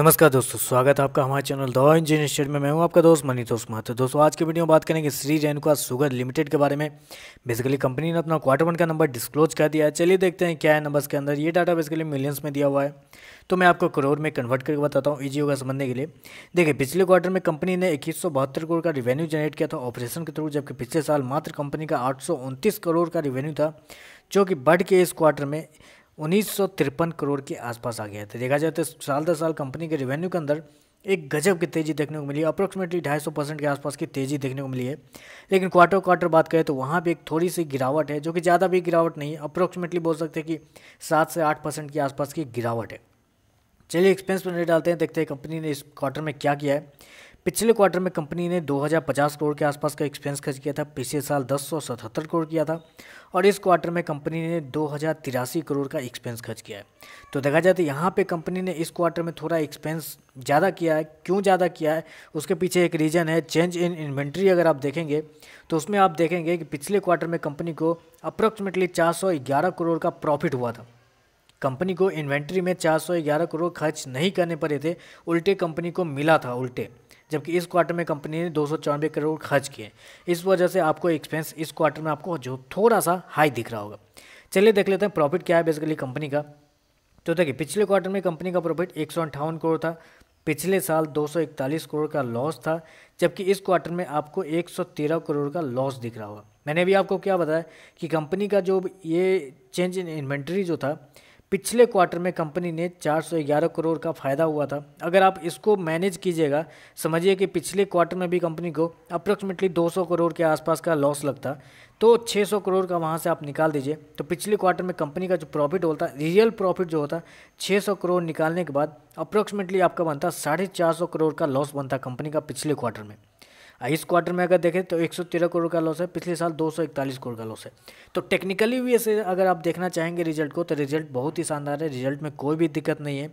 नमस्कार दोस्तों स्वागत है आपका हमारे चैनल दवा इंजीनियर स्टेट में मैं हूं आपका दोस्त मनी दोस्त महत्व दोस्तों आज के वीडियो में बात करेंगे श्री रेणुका सुगर लिमिटेड के बारे में बेसिकली कंपनी ने अपना क्वार्टर वन का नंबर डिस्क्लोज कर दिया है चलिए देखते हैं क्या है नंबर्स के अंदर ये डाटा बेसिकली मिलियंस में दिया हुआ है तो मैं आपको करोड़ में कन्वर्ट करके बताता हूँ ईजी होगा समझने के लिए देखिए पिछले क्वार्टर में कंपनी ने इक्कीस करोड़ का रिवेन्यू जनरेट किया था ऑपरेशन के थ्रू जबकि पिछले साल मात्र कंपनी का आठ करोड़ का रिवेन्यू था जो कि बढ़ के इस क्वार्टर में उन्नीस करोड़ के आसपास आ गया था देखा जाए तो साल दर साल कंपनी के रेवेन्यू के अंदर एक गजब की तेज़ी देखने को मिली है अप्रोक्सीमेटली ढाई सौ परसेंट के आसपास की तेज़ी देखने को मिली है लेकिन क्वार्टर क्वार्टर बात करें तो वहाँ भी एक थोड़ी सी गिरावट है जो कि ज़्यादा भी गिरावट नहीं है अप्रोक्सीमेटली बोल सकते हैं कि सात से आठ परसेंट के आसपास की गिरावट है चलिए एक्सपेंस पर नहीं डालते हैं देखते हैं कंपनी ने इस क्वार्टर में क्या किया है पिछले क्वार्टर में कंपनी ने 2050 करोड़ के आसपास का एक्सपेंस खर्च किया था पिछले साल दस करोड़ किया था और इस क्वार्टर में कंपनी ने दो करोड़ का एक्सपेंस खर्च किया है तो देखा जाए तो यहाँ पे कंपनी ने इस क्वार्टर में थोड़ा एक्सपेंस ज़्यादा किया है क्यों ज़्यादा किया है उसके पीछे एक रीज़न है चेंज इन इन्वेंट्री अगर आप देखेंगे तो उसमें आप देखेंगे कि पिछले क्वार्टर में कंपनी को अप्रोक्सीमेटली चार करोड़ का प्रॉफिट हुआ था कंपनी को इन्वेंट्री में 411 करोड़ खर्च नहीं करने पड़े थे उल्टे कंपनी को मिला था उल्टे जबकि इस क्वार्टर में कंपनी ने दो करोड़ खर्च किए इस वजह से आपको एक्सपेंस इस क्वार्टर में आपको जो थोड़ा सा हाई दिख रहा होगा चलिए देख लेते हैं प्रॉफिट क्या है बेसिकली कंपनी का तो देखिए पिछले क्वार्टर में कंपनी का प्रॉफिट एक करोड़ था पिछले साल 241 करोड़ का लॉस था जबकि इस क्वार्टर में आपको 113 करोड़ का लॉस दिख रहा होगा मैंने भी आपको क्या बताया कि कंपनी का जो ये चेंज इन इन्वेंट्री जो था पिछले क्वार्टर में कंपनी ने 411 करोड़ का फ़ायदा हुआ था अगर आप इसको मैनेज कीजिएगा समझिए कि पिछले क्वार्टर में भी कंपनी को अप्रोक्सीमेटली 200 करोड़ के आसपास का लॉस लगता तो 600 करोड़ का वहाँ से आप निकाल दीजिए तो पिछले क्वार्टर में कंपनी का जो प्रॉफिट होता रियल प्रॉफिट जो होता 600 करोड़ निकालने के बाद अप्रोक्सीमेटली आपका बनता साढ़े करोड़ का लॉस बनता कंपनी का पिछले क्वार्टर में इस क्वार्टर में अगर देखें तो 113 करोड़ का लॉस है पिछले साल 241 करोड़ का लॉस है तो टेक्निकली भी ऐसे अगर आप देखना चाहेंगे रिजल्ट को तो रिजल्ट बहुत ही शानदार है रिजल्ट में कोई भी दिक्कत नहीं है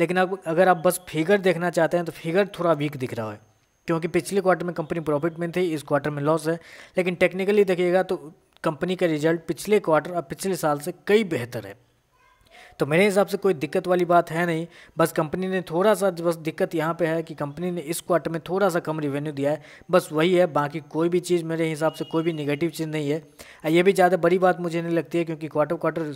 लेकिन अब अगर आप बस फिगर देखना चाहते हैं तो फिगर थोड़ा वीक दिख रहा है क्योंकि पिछले क्वार्टर में कंपनी प्रॉफिट में थी इस क्वार्टर में लॉस है लेकिन टेक्निकली देखिएगा तो कंपनी का रिजल्ट पिछले क्वार्टर और पिछले साल से कई बेहतर है तो मेरे हिसाब से कोई दिक्कत वाली बात है नहीं बस कंपनी ने थोड़ा सा बस दिक्कत यहाँ पे है कि कंपनी ने इस क्वार्टर में थोड़ा सा कम रिवेन्यू दिया है बस वही है बाकी कोई भी चीज़ मेरे हिसाब से कोई भी निगेटिव चीज़ नहीं है ये भी ज़्यादा बड़ी बात मुझे नहीं लगती है क्योंकि क्वार्टर क्वार्टर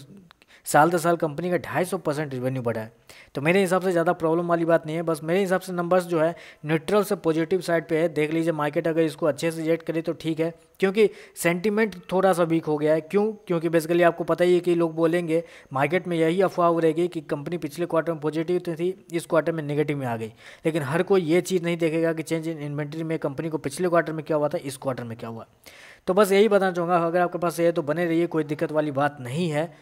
साल दर साल कंपनी का ढाई सौ परसेंट रेवेन्यू बढ़ा है तो मेरे हिसाब से ज़्यादा प्रॉब्लम वाली बात नहीं है बस मेरे हिसाब से नंबर्स जो है न्यूट्रल से पॉजिटिव साइड पे है देख लीजिए मार्केट अगर इसको अच्छे से रिजेक्ट करे तो ठीक है क्योंकि सेंटिमेंट थोड़ा सा वीक हो गया है क्यों क्योंकि बेसिकली आपको पता ही है कि लोग बोलेंगे मार्केट में यही अफवाह हो रहेगी कि कंपनी पिछले क्वार्टर में पॉजिटिव तो थी इस क्वार्टर में नेगेटिव में आ गई लेकिन हर कोई ये चीज़ नहीं देखेगा कि चेंज इन इन्वेंट्री में कंपनी को पिछले क्वार्टर में क्या हुआ था इस क्वार्टर में क्या हुआ तो बस यही बताना चाहूँगा अगर आपके पास ये तो बने रहिए कोई दिक्कत वाली बात नहीं है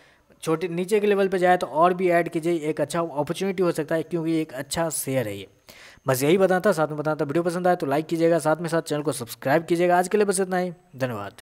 छोटे नीचे के लेवल पे जाए तो और भी ऐड कीजिए एक अच्छा अपॉर्चुनिटी हो सकता है क्योंकि एक अच्छा शेयर है ये बस यही बताता साथ में बताता वीडियो पसंद आए तो लाइक कीजिएगा साथ में साथ चैनल को सब्सक्राइब कीजिएगा आज के लिए बस इतना ही धन्यवाद